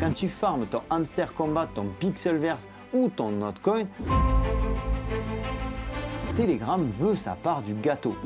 Quand tu farmes ton hamster combat, ton pixelverse ou ton notcoin, Telegram veut sa part du gâteau.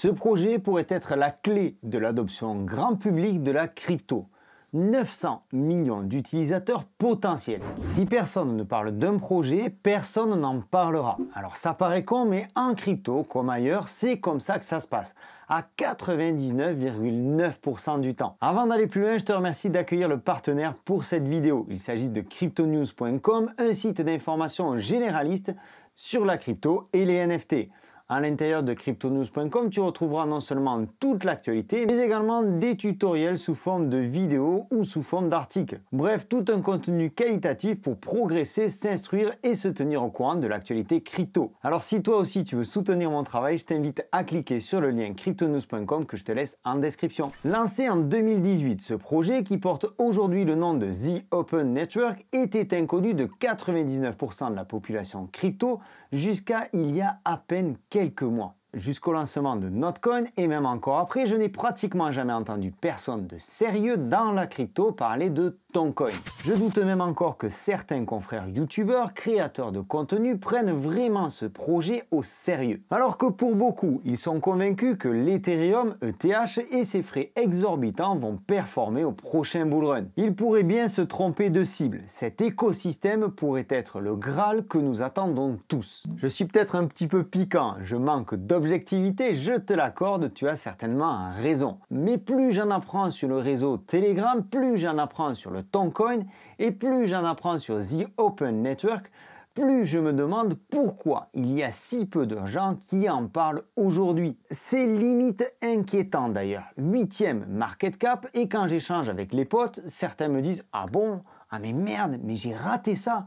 Ce projet pourrait être la clé de l'adoption grand public de la crypto. 900 millions d'utilisateurs potentiels. Si personne ne parle d'un projet, personne n'en parlera. Alors ça paraît con, mais en crypto, comme ailleurs, c'est comme ça que ça se passe à 99,9% du temps. Avant d'aller plus loin, je te remercie d'accueillir le partenaire pour cette vidéo. Il s'agit de cryptonews.com, un site d'information généraliste sur la crypto et les NFT. À l'intérieur de cryptonews.com, tu retrouveras non seulement toute l'actualité, mais également des tutoriels sous forme de vidéos ou sous forme d'articles. Bref, tout un contenu qualitatif pour progresser, s'instruire et se tenir au courant de l'actualité crypto. Alors si toi aussi tu veux soutenir mon travail, je t'invite à cliquer sur le lien cryptonews.com que je te laisse en description. Lancé en 2018, ce projet qui porte aujourd'hui le nom de The Open Network était inconnu de 99% de la population crypto jusqu'à il y a à peine quelques mois. Jusqu'au lancement de Notcoin et même encore après, je n'ai pratiquement jamais entendu personne de sérieux dans la crypto parler de coin. Je doute même encore que certains confrères youtubeurs, créateurs de contenu, prennent vraiment ce projet au sérieux. Alors que pour beaucoup, ils sont convaincus que l'Ethereum ETH et ses frais exorbitants vont performer au prochain bull run. Ils pourraient bien se tromper de cible. Cet écosystème pourrait être le Graal que nous attendons tous. Je suis peut-être un petit peu piquant, je manque d'objectivité, je te l'accorde, tu as certainement raison. Mais plus j'en apprends sur le réseau Telegram, plus j'en apprends sur le Toncoin et plus j'en apprends sur The Open Network, plus je me demande pourquoi il y a si peu de gens qui en parlent aujourd'hui. C'est limite inquiétant d'ailleurs. Huitième market cap et quand j'échange avec les potes, certains me disent Ah bon Ah mais merde, mais j'ai raté ça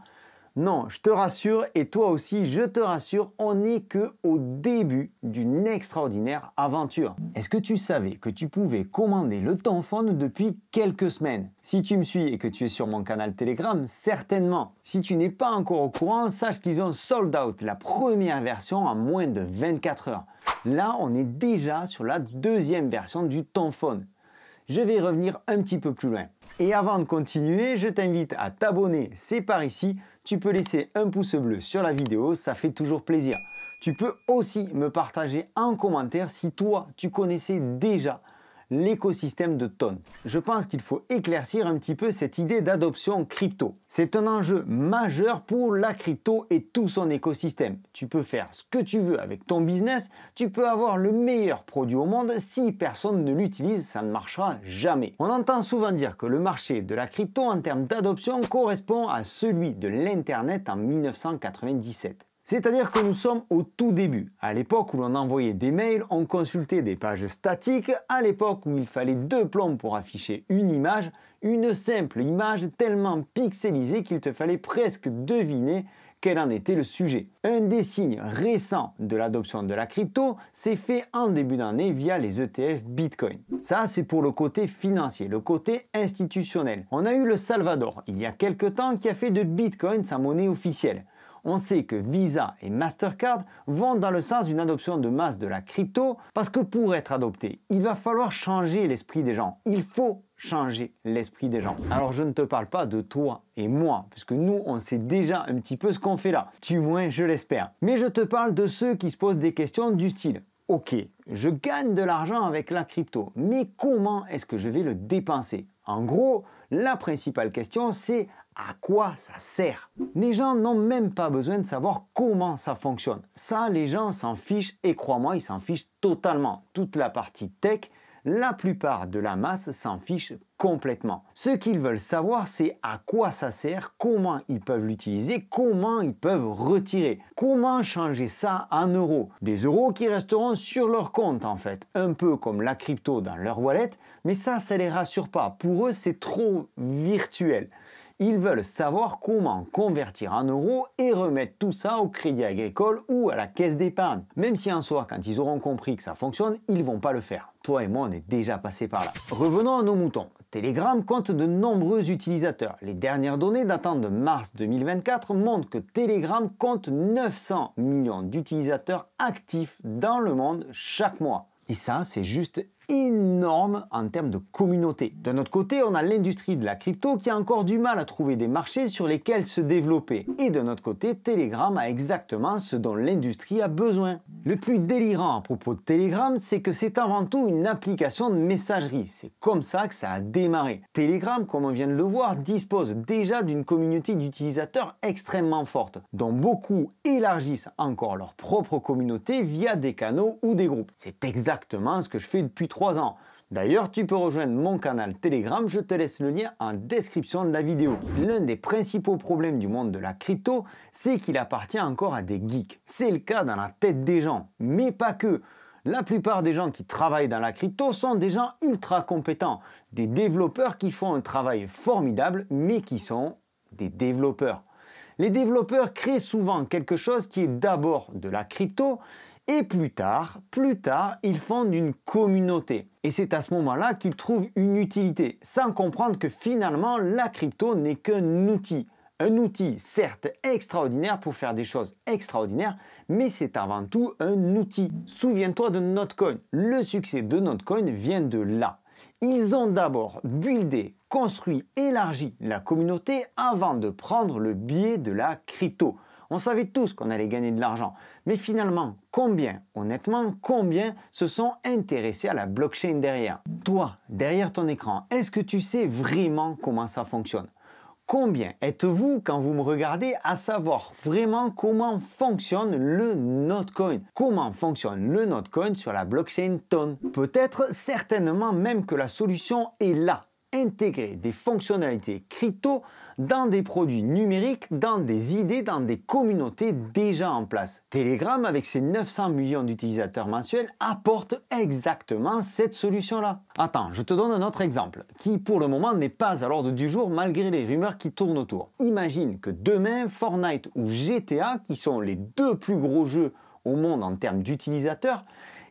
non, je te rassure et toi aussi, je te rassure, on n'est que au début d'une extraordinaire aventure. Est-ce que tu savais que tu pouvais commander le tonphone depuis quelques semaines Si tu me suis et que tu es sur mon canal Telegram, certainement. Si tu n'es pas encore au courant, sache qu'ils ont sold out la première version en moins de 24 heures. Là, on est déjà sur la deuxième version du tonphone. Je vais revenir un petit peu plus loin. Et avant de continuer, je t'invite à t'abonner, c'est par ici, tu peux laisser un pouce bleu sur la vidéo, ça fait toujours plaisir. Tu peux aussi me partager en commentaire si toi, tu connaissais déjà l'écosystème de TON. Je pense qu'il faut éclaircir un petit peu cette idée d'adoption crypto. C'est un enjeu majeur pour la crypto et tout son écosystème. Tu peux faire ce que tu veux avec ton business, tu peux avoir le meilleur produit au monde, si personne ne l'utilise, ça ne marchera jamais. On entend souvent dire que le marché de la crypto en termes d'adoption correspond à celui de l'Internet en 1997. C'est-à-dire que nous sommes au tout début, à l'époque où l'on envoyait des mails, on consultait des pages statiques, à l'époque où il fallait deux plombs pour afficher une image, une simple image tellement pixelisée qu'il te fallait presque deviner quel en était le sujet. Un des signes récents de l'adoption de la crypto s'est fait en début d'année via les ETF Bitcoin. Ça, c'est pour le côté financier, le côté institutionnel. On a eu le Salvador, il y a quelques temps, qui a fait de Bitcoin sa monnaie officielle. On sait que Visa et Mastercard vont dans le sens d'une adoption de masse de la crypto parce que pour être adopté, il va falloir changer l'esprit des gens. Il faut changer l'esprit des gens. Alors je ne te parle pas de toi et moi, puisque nous on sait déjà un petit peu ce qu'on fait là, Tu moins je l'espère. Mais je te parle de ceux qui se posent des questions du style. Ok, je gagne de l'argent avec la crypto, mais comment est-ce que je vais le dépenser En gros, la principale question c'est à quoi ça sert. Les gens n'ont même pas besoin de savoir comment ça fonctionne. Ça, les gens s'en fichent et crois-moi, ils s'en fichent totalement. Toute la partie tech, la plupart de la masse s'en fiche complètement. Ce qu'ils veulent savoir, c'est à quoi ça sert, comment ils peuvent l'utiliser, comment ils peuvent retirer, comment changer ça en euros. Des euros qui resteront sur leur compte en fait, un peu comme la crypto dans leur wallet, mais ça, ça les rassure pas. Pour eux, c'est trop virtuel. Ils veulent savoir comment convertir en euros et remettre tout ça au crédit agricole ou à la caisse d'épargne. Même si un soir quand ils auront compris que ça fonctionne, ils vont pas le faire toi et moi, on est déjà passé par là. Revenons à nos moutons. Telegram compte de nombreux utilisateurs. Les dernières données datant de mars 2024 montrent que Telegram compte 900 millions d'utilisateurs actifs dans le monde chaque mois. Et ça, c'est juste énorme en termes de communauté. D'un notre côté, on a l'industrie de la crypto qui a encore du mal à trouver des marchés sur lesquels se développer. Et de notre côté, Telegram a exactement ce dont l'industrie a besoin. Le plus délirant à propos de Telegram, c'est que c'est avant tout une application de messagerie. C'est comme ça que ça a démarré. Telegram, comme on vient de le voir, dispose déjà d'une communauté d'utilisateurs extrêmement forte, dont beaucoup élargissent encore leur propre communauté via des canaux ou des groupes. C'est exactement ce que je fais depuis 3 ans. D'ailleurs, tu peux rejoindre mon canal Telegram, je te laisse le lien en description de la vidéo. L'un des principaux problèmes du monde de la crypto, c'est qu'il appartient encore à des geeks. C'est le cas dans la tête des gens, mais pas que. La plupart des gens qui travaillent dans la crypto sont des gens ultra compétents, des développeurs qui font un travail formidable, mais qui sont des développeurs. Les développeurs créent souvent quelque chose qui est d'abord de la crypto, et plus tard, plus tard, ils fondent une communauté. Et c'est à ce moment-là qu'ils trouvent une utilité, sans comprendre que finalement la crypto n'est qu'un outil. Un outil certes extraordinaire pour faire des choses extraordinaires, mais c'est avant tout un outil. Souviens-toi de Notcoin. Le succès de Notcoin vient de là. Ils ont d'abord buildé, construit, élargi la communauté avant de prendre le biais de la crypto. On savait tous qu'on allait gagner de l'argent. Mais finalement, combien, honnêtement, combien se sont intéressés à la blockchain derrière Toi, derrière ton écran, est-ce que tu sais vraiment comment ça fonctionne Combien êtes-vous, quand vous me regardez, à savoir vraiment comment fonctionne le Notcoin Comment fonctionne le Notcoin sur la blockchain Tone Peut-être certainement même que la solution est là intégrer des fonctionnalités crypto dans des produits numériques, dans des idées, dans des communautés déjà en place. Telegram, avec ses 900 millions d'utilisateurs mensuels, apporte exactement cette solution-là. Attends, je te donne un autre exemple, qui pour le moment n'est pas à l'ordre du jour malgré les rumeurs qui tournent autour. Imagine que demain, Fortnite ou GTA, qui sont les deux plus gros jeux au monde en termes d'utilisateurs,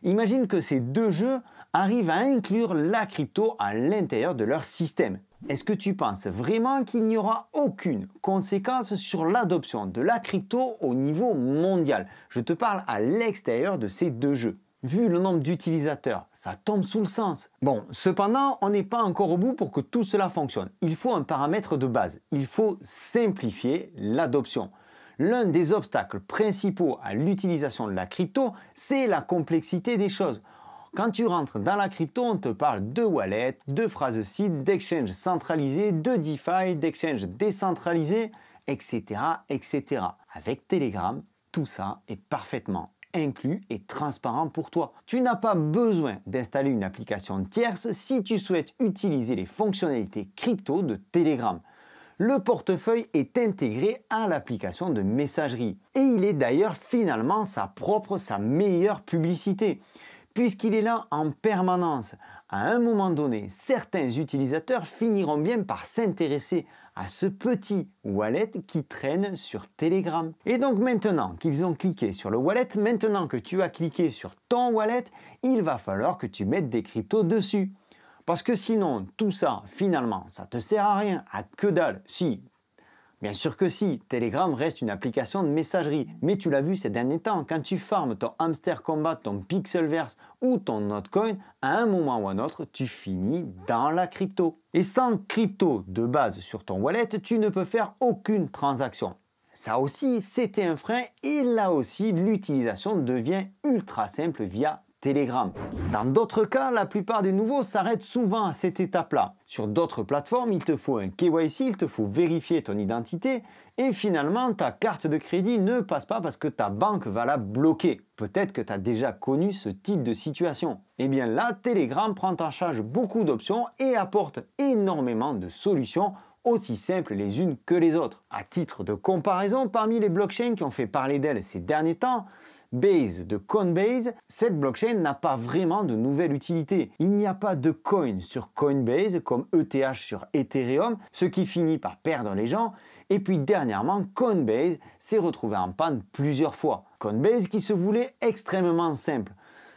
imagine que ces deux jeux arrivent à inclure la crypto à l'intérieur de leur système. Est-ce que tu penses vraiment qu'il n'y aura aucune conséquence sur l'adoption de la crypto au niveau mondial Je te parle à l'extérieur de ces deux jeux. Vu le nombre d'utilisateurs, ça tombe sous le sens. Bon, cependant, on n'est pas encore au bout pour que tout cela fonctionne. Il faut un paramètre de base. Il faut simplifier l'adoption. L'un des obstacles principaux à l'utilisation de la crypto, c'est la complexité des choses. Quand tu rentres dans la crypto, on te parle de wallet, de phrases site, d'exchange centralisé, de DeFi, d'exchange décentralisé, etc., etc. Avec Telegram, tout ça est parfaitement inclus et transparent pour toi. Tu n'as pas besoin d'installer une application tierce si tu souhaites utiliser les fonctionnalités crypto de Telegram. Le portefeuille est intégré à l'application de messagerie et il est d'ailleurs finalement sa propre, sa meilleure publicité. Puisqu'il est là en permanence, à un moment donné, certains utilisateurs finiront bien par s'intéresser à ce petit wallet qui traîne sur Telegram. Et donc maintenant qu'ils ont cliqué sur le wallet, maintenant que tu as cliqué sur ton wallet, il va falloir que tu mettes des cryptos dessus. Parce que sinon, tout ça, finalement, ça te sert à rien, à que dalle. Si, Bien sûr que si, Telegram reste une application de messagerie, mais tu l'as vu ces derniers temps, quand tu farmes ton hamster combat, ton pixelverse ou ton notcoin, à un moment ou un autre, tu finis dans la crypto. Et sans crypto de base sur ton wallet, tu ne peux faire aucune transaction. Ça aussi, c'était un frein et là aussi, l'utilisation devient ultra simple via dans d'autres cas, la plupart des nouveaux s'arrêtent souvent à cette étape-là. Sur d'autres plateformes, il te faut un KYC, il te faut vérifier ton identité et finalement ta carte de crédit ne passe pas parce que ta banque va la bloquer. Peut-être que tu as déjà connu ce type de situation. Eh bien là, Telegram prend en charge beaucoup d'options et apporte énormément de solutions aussi simples les unes que les autres. À titre de comparaison, parmi les blockchains qui ont fait parler d'elles ces derniers temps, Base de Coinbase, cette blockchain n'a pas vraiment de nouvelle utilité. Il n'y a pas de coin sur Coinbase comme ETH sur Ethereum, ce qui finit par perdre les gens. Et puis dernièrement, Coinbase s'est retrouvé en panne plusieurs fois. Coinbase qui se voulait extrêmement simple.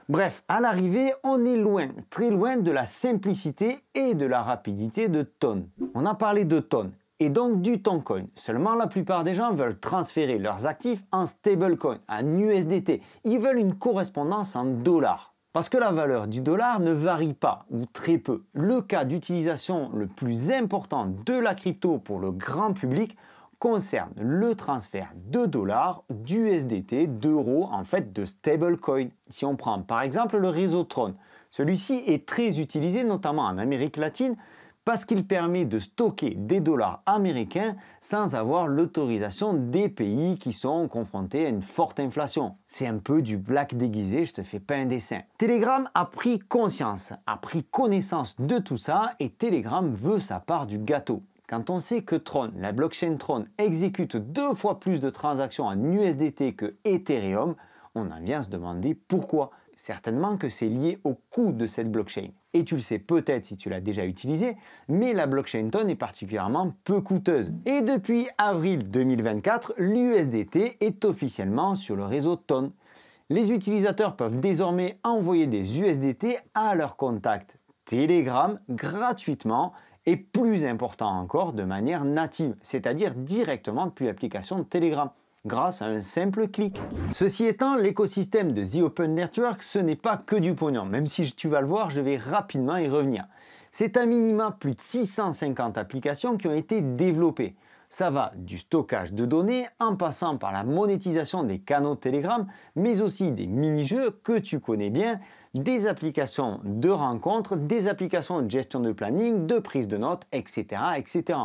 Bref, à l'arrivée, on est loin, très loin de la simplicité et de la rapidité de Ton. On a parlé de Ton et donc du Toncoin. Seulement, la plupart des gens veulent transférer leurs actifs en stablecoin, en USDT. Ils veulent une correspondance en dollars. Parce que la valeur du dollar ne varie pas, ou très peu. Le cas d'utilisation le plus important de la crypto pour le grand public concerne le transfert de dollars, d'USDT, d'euros, en fait de stablecoin. Si on prend par exemple le réseau Tron, celui-ci est très utilisé notamment en Amérique latine parce qu'il permet de stocker des dollars américains sans avoir l'autorisation des pays qui sont confrontés à une forte inflation. C'est un peu du black déguisé, je te fais pas un dessin. Telegram a pris conscience, a pris connaissance de tout ça et Telegram veut sa part du gâteau quand on sait que Tron, la blockchain Tron, exécute deux fois plus de transactions en USDT que Ethereum, on en vient à se demander pourquoi certainement que c'est lié au coût de cette blockchain. Et tu le sais peut-être si tu l'as déjà utilisé, mais la blockchain Ton est particulièrement peu coûteuse. Et depuis avril 2024, l'USDT est officiellement sur le réseau Ton. Les utilisateurs peuvent désormais envoyer des USDT à leurs contacts Telegram gratuitement et plus important encore de manière native, c'est-à-dire directement depuis l'application Telegram grâce à un simple clic. Ceci étant, l'écosystème de The Open Network, ce n'est pas que du pognon, même si tu vas le voir, je vais rapidement y revenir. C'est à minima plus de 650 applications qui ont été développées. Ça va du stockage de données en passant par la monétisation des canaux de Telegram, mais aussi des mini-jeux que tu connais bien, des applications de rencontres, des applications de gestion de planning, de prise de notes, etc. etc.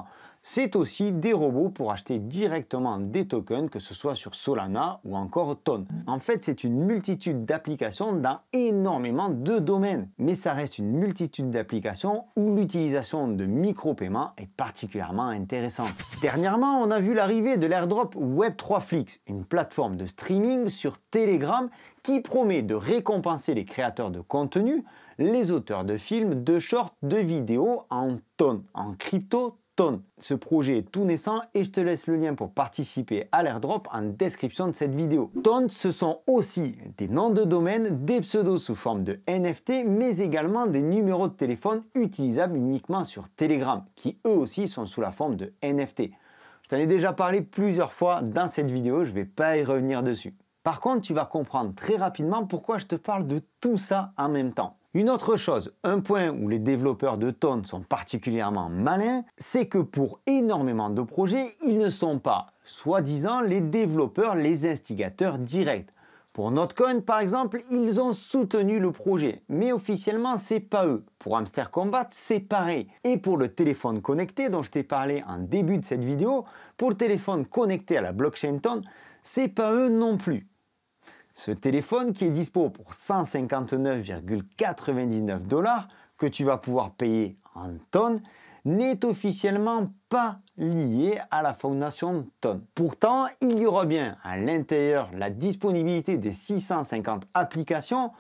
C'est aussi des robots pour acheter directement des tokens, que ce soit sur Solana ou encore Ton. En fait, c'est une multitude d'applications dans énormément de domaines, mais ça reste une multitude d'applications où l'utilisation de micro-paiements est particulièrement intéressante. Dernièrement, on a vu l'arrivée de l'airdrop Web3Flix, une plateforme de streaming sur Telegram qui promet de récompenser les créateurs de contenu, les auteurs de films, de shorts, de vidéos en tonnes, en crypto ce projet est tout naissant et je te laisse le lien pour participer à l'airdrop en description de cette vidéo. Tone, ce sont aussi des noms de domaine, des pseudos sous forme de NFT, mais également des numéros de téléphone utilisables uniquement sur Telegram, qui eux aussi sont sous la forme de NFT. Je t'en ai déjà parlé plusieurs fois dans cette vidéo, je ne vais pas y revenir dessus. Par contre, tu vas comprendre très rapidement pourquoi je te parle de tout ça en même temps. Une autre chose, un point où les développeurs de Tone sont particulièrement malins, c'est que pour énormément de projets, ils ne sont pas, soi-disant, les développeurs, les instigateurs directs. Pour Notcoin, par exemple, ils ont soutenu le projet, mais officiellement, c'est pas eux. Pour Hamster Combat, c'est pareil. Et pour le téléphone connecté dont je t'ai parlé en début de cette vidéo, pour le téléphone connecté à la blockchain Tone, c'est pas eux non plus ce téléphone qui est dispo pour 159,99 dollars que tu vas pouvoir payer en tonnes n'est officiellement pas lié à la fondation tonne. Pourtant, il y aura bien à l'intérieur la disponibilité des 650 applications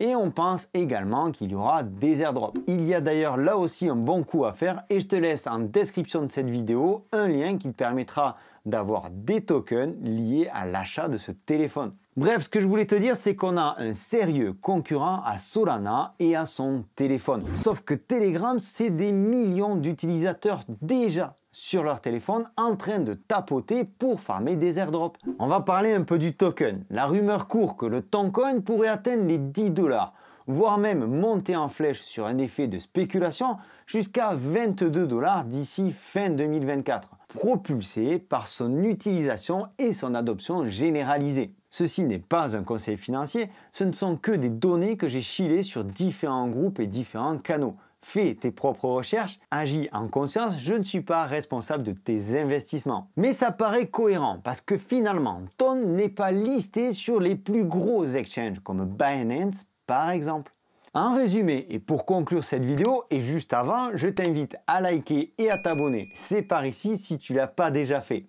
et on pense également qu'il y aura des airdrops. Il y a d'ailleurs là aussi un bon coup à faire et je te laisse en description de cette vidéo un lien qui te permettra d'avoir des tokens liés à l'achat de ce téléphone. Bref, ce que je voulais te dire, c'est qu'on a un sérieux concurrent à Solana et à son téléphone. Sauf que Telegram, c'est des millions d'utilisateurs déjà sur leur téléphone en train de tapoter pour farmer des airdrops. On va parler un peu du token. La rumeur court que le toncoin pourrait atteindre les 10 dollars voire même monter en flèche sur un effet de spéculation jusqu'à 22 dollars d'ici fin 2024 propulsé par son utilisation et son adoption généralisée. Ceci n'est pas un conseil financier, ce ne sont que des données que j'ai chilées sur différents groupes et différents canaux. Fais tes propres recherches, agis en conscience, je ne suis pas responsable de tes investissements. Mais ça paraît cohérent parce que finalement, ton n'est pas listé sur les plus gros exchanges comme Binance par exemple. En résumé, et pour conclure cette vidéo, et juste avant, je t'invite à liker et à t'abonner. C'est par ici si tu l'as pas déjà fait.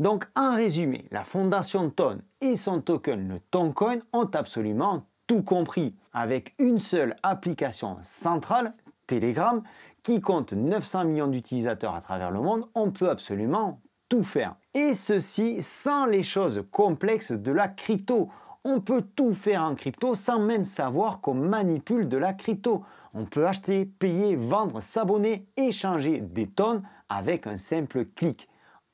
Donc en résumé, la fondation TON et son token, le TONCoin, ont absolument tout compris, avec une seule application centrale, Telegram, qui compte 900 millions d'utilisateurs à travers le monde, on peut absolument tout faire. Et ceci sans les choses complexes de la crypto on peut tout faire en crypto sans même savoir qu'on manipule de la crypto. On peut acheter, payer, vendre, s'abonner, échanger des tonnes avec un simple clic.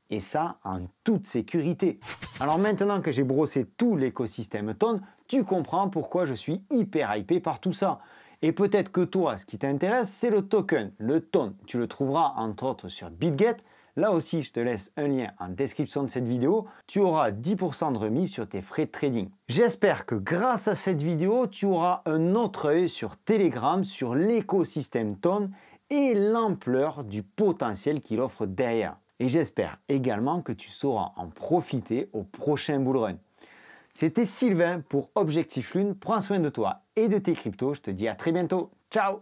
Et ça en toute sécurité. Alors maintenant que j'ai brossé tout l'écosystème tonne, tu comprends pourquoi je suis hyper hypé par tout ça. Et peut-être que toi, ce qui t'intéresse, c'est le token, le ton. Tu le trouveras entre autres sur BitGet, Là aussi, je te laisse un lien en description de cette vidéo. Tu auras 10% de remise sur tes frais de trading. J'espère que grâce à cette vidéo, tu auras un autre œil sur Telegram, sur l'écosystème Tone et l'ampleur du potentiel qu'il offre derrière. Et j'espère également que tu sauras en profiter au prochain bull run. C'était Sylvain pour Objectif Lune. Prends soin de toi et de tes cryptos. Je te dis à très bientôt. Ciao